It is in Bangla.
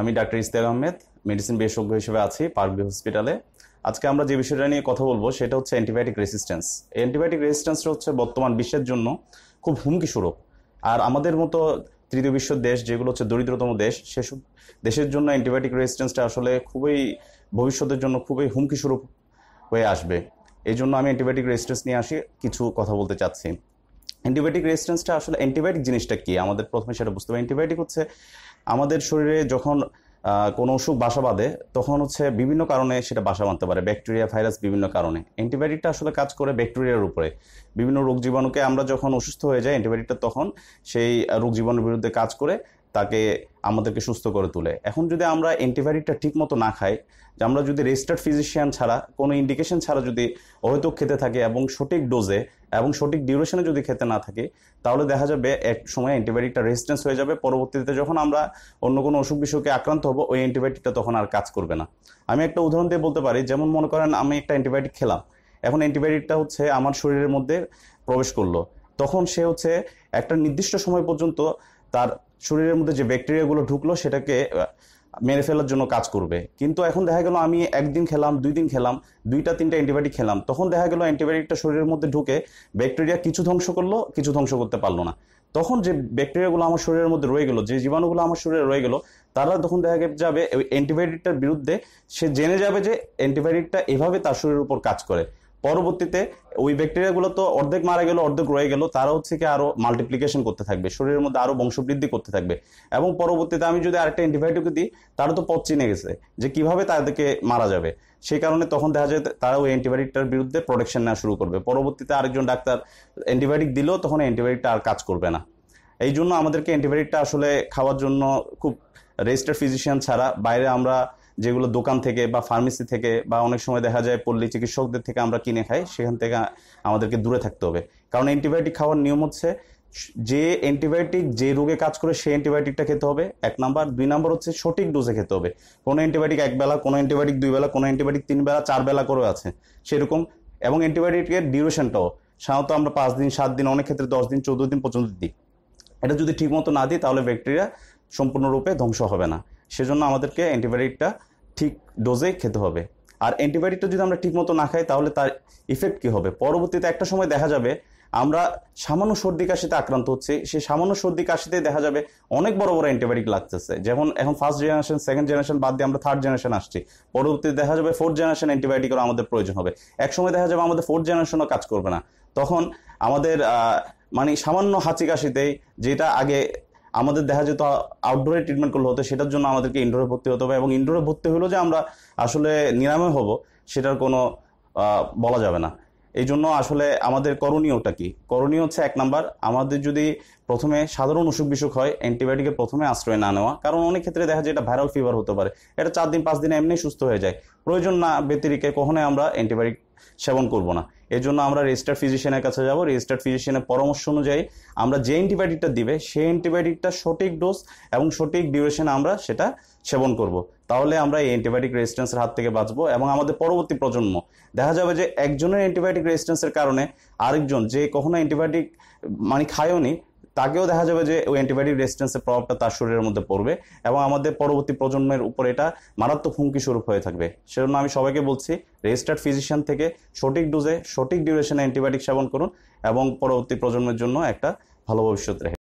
আমি ডাক্তার ইস্তাক আহমেদ মেডিসিন বিশেষজ্ঞ হিসেবে আছি পার্কবি হসপিটালে আজকে আমরা যে বিষয়টা নিয়ে কথা বলবো সেটা হচ্ছে অ্যান্টিবায়োটিক রেসিস্ট্যান্স অ্যান্টিবায়োটিক রেসিস্ট্যান্সটা হচ্ছে বর্তমান বিশ্বের জন্য খুব হুমকি স্বরূপ আর আমাদের মতো তৃতীয় বিশ্ব দেশ যেগুলো হচ্ছে দরিদ্রতম দেশ সেসব দেশের জন্য অ্যান্টিবায়োটিক রেসিস্ট্যান্সটা আসলে খুবই ভবিষ্যতের জন্য খুবই হুমকি স্বরূপ হয়ে আসবে এই জন্য আমি অ্যান্টিবায়োটিক রেসিস্ট্যান্স নিয়ে আসি কিছু কথা বলতে চাচ্ছি অ্যান্টিবায়োটিক রেজিস্ট্যান্সটা আসলে অ্যান্টিবায়োটিক জিনিসটা কি আমাদের প্রথমে সেটা বুঝতে হবে অ্যান্টিবায়োটিক হচ্ছে আমাদের শরীরে যখন কোনো অসুখ বাসা বাঁধে তখন হচ্ছে বিভিন্ন কারণে সেটা বাসা বাঁধতে পারে ব্যাকটেরিয়া ভাইরাস বিভিন্ন কারণে অ্যান্টিবায়োটিকটা আসলে কাজ করে ব্যাকটেরিয়ার উপরে বিভিন্ন রোগ জীবাণুকে আমরা যখন অসুস্থ হয়ে যাই অ্যান্টিবায়োটিকটা তখন সেই রোগ জীবাণুর বিরুদ্ধে কাজ করে তাকে আমাদেরকে সুস্থ করে তোলে এখন যদি আমরা অ্যান্টিবায়োটিকটা ঠিক মতো না খাই যে আমরা যদি রেজিস্টার্ড ফিজিশিয়ান ছাড়া কোনো ইন্ডিকেশন ছাড়া যদি অহেতু খেতে থাকে এবং সঠিক ডোজে এবং সঠিক ডিউরেশনে যদি খেতে না থাকে তাহলে দেখা যাবে এক সময় অ্যান্টিবায়োটিকটা রেজিস্টেন্স হয়ে যাবে পরবর্তীতে যখন আমরা অন্য কোনো অসুখ বিসুখে আক্রান্ত হবো ওই অ্যান্টিবায়োটিকটা তখন আর কাজ করবে না আমি একটা উদাহরণ দিয়ে বলতে পারি যেমন মনে করেন আমি একটা অ্যান্টিবায়োটিক খেলাম এখন অ্যান্টিবায়োটিকটা হচ্ছে আমার শরীরের মধ্যে প্রবেশ করলো তখন সে হচ্ছে একটা নির্দিষ্ট সময় পর্যন্ত তার শরীরের মধ্যে যে ব্যাকটেরিয়াগুলো ঢুকলো সেটাকে মেরে ফেলার জন্য কাজ করবে কিন্তু এখন দেখা গেল আমি একদিন খেলাম দুই দিন খেলাম দুইটা তিনটা অ্যান্টিবায়োটিক খেলাম তখন দেখা গেল অ্যান্টিবায়োটিকটা শরীরের মধ্যে ঢুকে ব্যাকটেরিয়া কিছু ধ্বংস করলো কিছু ধ্বংস করতে পারলো না তখন যে ব্যাকটেরিয়াগুলো আমার শরীরের মধ্যে রয়ে গেলো যে জীবাণুগুলো আমার শরীরে রয়ে গেলো তারা তখন দেখা যাবে ওই অ্যান্টিবায়োটিকটার বিরুদ্ধে সে জেনে যাবে যে অ্যান্টিবায়োটিকটা এভাবে তার শরীরের উপর কাজ করে পরবর্তীতে ওই ব্যাকটেরিয়াগুলো তো অর্ধেক মারা গেল অর্ধেক রয়ে গেল তারা হচ্ছে কি আরো মাল্টিপ্লিকেশন করতে থাকবে শরীরের মধ্যে আরো বংশবৃদ্ধি করতে থাকবে এবং পরবর্তীতে আমি যদি আরেকটা অ্যান্টিবায়োটিক দিই তারা তো পথ চিনে গেছে যে কিভাবে তাদেরকে মারা যাবে সেই কারণে তখন দেখা যায় তারা ওই অ্যান্টিবায়োটিকটার বিরুদ্ধে প্রোটেকশন নেওয়া শুরু করবে পরবর্তীতে আরেকজন ডাক্তার অ্যান্টিবায়োটিক দিলেও তখন অ্যান্টিবায়োটিকটা আর কাজ করবে না এই জন্য আমাদেরকে অ্যান্টিবায়োটিকটা আসলে খাওয়ার জন্য খুব রেজিস্টার ফিজিশিয়ান ছাড়া বাইরে আমরা যেগুলো দোকান থেকে বা ফার্মেসি থেকে বা অনেক সময় দেখা যায় পল্লী চিকিৎসকদের থেকে আমরা কিনে খাই সেখান থেকে আমাদেরকে দূরে থাকতে হবে কারণ অ্যান্টিবায়োটিক খাওয়ার নিয়ম হচ্ছে যে অ্যান্টিবায়োটিক যে রোগে কাজ করে সেই অ্যান্টিবায়োটিকটা খেতে হবে এক নাম্বার দুই নাম্বার হচ্ছে সঠিক ডোজে খেতে হবে কোনো অ্যান্টিবায়োটিক এক বেলা কোনো অ্যান্টিবায়োটিক দুই বেলা কোনো অ্যান্টিবায়োটিক তিন বেলা চার বেলা করে আছে সেরকম এবং অ্যান্টিবায়োটিকের ডিউরেশনটাও সাধারণত আমরা পাঁচ দিন সাত দিন অনেক ক্ষেত্রে দশ দিন চোদ্দ দিন পর্যন্ত দিই এটা যদি ঠিকমতো না দিই তাহলে ব্যাকটেরিয়া সম্পূর্ণরূপে ধ্বংস হবে না সেজন্য আমাদেরকে অ্যান্টিবায়োটিকটা ঠিক ডোজে খেতে হবে আর অ্যান্টিবায়োটিকটা যদি আমরা ঠিকমতো না খাই তাহলে তার ইফেক্ট কী হবে পরবর্তীতে একটা সময় দেখা যাবে আমরা সামান্য সর্দি কাশিতে আক্রান্ত হচ্ছে সেই সামান্য সর্দি কাশিতে দেখা যাবে অনেক বড় বড় অ্যান্টিবায়োটিক লাগতেছে যেমন এখন ফার্স্ট জেনারেশন সেকেন্ড জেনারেশন বাদ দিয়ে আমরা থার্ড জেনারেশন আসছি পরবর্তীতে দেখা যাবে ফোর্থ জেনারেশন অ্যান্টিবায়োটিকেরও আমাদের প্রয়োজন হবে এক সময় দেখা যাবে আমাদের ফোর্থ জেনারেশনও কাজ করবে না তখন আমাদের মানে সামান্য হাঁচি কাশিতেই যেটা আগে আমাদের দেখা যেত আউটডোরে ট্রিটমেন্ট করলে হতো সেটার জন্য আমাদেরকে ইনডোরে ভর্তি হতে হবে এবং ইনডোরে ভর্তি হলেও যে আমরা আসলে নিরাময় হব সেটার কোনো বলা যাবে না এই জন্য আসলে আমাদের করণীয়টা কি করণীয় হচ্ছে এক নাম্বার আমাদের যদি প্রথমে সাধারণ অসুখ বিসুখ হয় অ্যান্টিবায়োটিকে প্রথমে আশ্রয় না নেওয়া কারণ অনেক ক্ষেত্রে দেখা যায় এটা ভাইরাল ফিভার হতে পারে এটা চার দিন পাঁচ দিনে এমনি সুস্থ হয়ে যায় প্রয়োজন না ব্যতিরিকে কখনোই আমরা অ্যান্টিবায়োটিক সেবন করব না এর জন্য আমরা রেজিস্টার্ড ফিজিশিয়ানের কাছে যাব রেজিস্টার্ড ফিজিশিয়ানের পরামর্শ অনুযায়ী আমরা যে অ্যান্টিবায়োটিকটা দিবে সেই অ্যান্টিবায়োটিকটা সঠিক ডোজ এবং সঠিক ডিউরেশন আমরা সেটা সেবন করব। তাহলে আমরা এই অ্যান্টিবায়োটিক রেজিস্ট্যান্সের হাত থেকে বাঁচবো এবং আমাদের পরবর্তী প্রজন্ম দেখা যাবে যে একজনের অ্যান্টিবায়োটিক রেজিস্ট্যান্সের কারণে আরেকজন যে কখনো অ্যান্টিবায়োটিক মানে খায়ওনি তাকেও দেখা যাবে যে ওই অ্যান্টিবায়োটিক রেসিস্টেন্সের প্রভাবটা তার শরীরের মধ্যে পড়বে এবং আমাদের পরবর্তী প্রজন্মের উপর এটা মারাত্মক হুমকি স্বরূপ হয়ে থাকবে সেজন্য আমি সবাইকে বলছি রেজিস্টার্ড ফিজিশিয়ান থেকে সঠিক ডোজে সঠিক ডিউরেশনে অ্যান্টিবায়োটিক সেবন করুন এবং পরবর্তী প্রজন্মের জন্য একটা ভালো ভবিষ্যৎ রেখে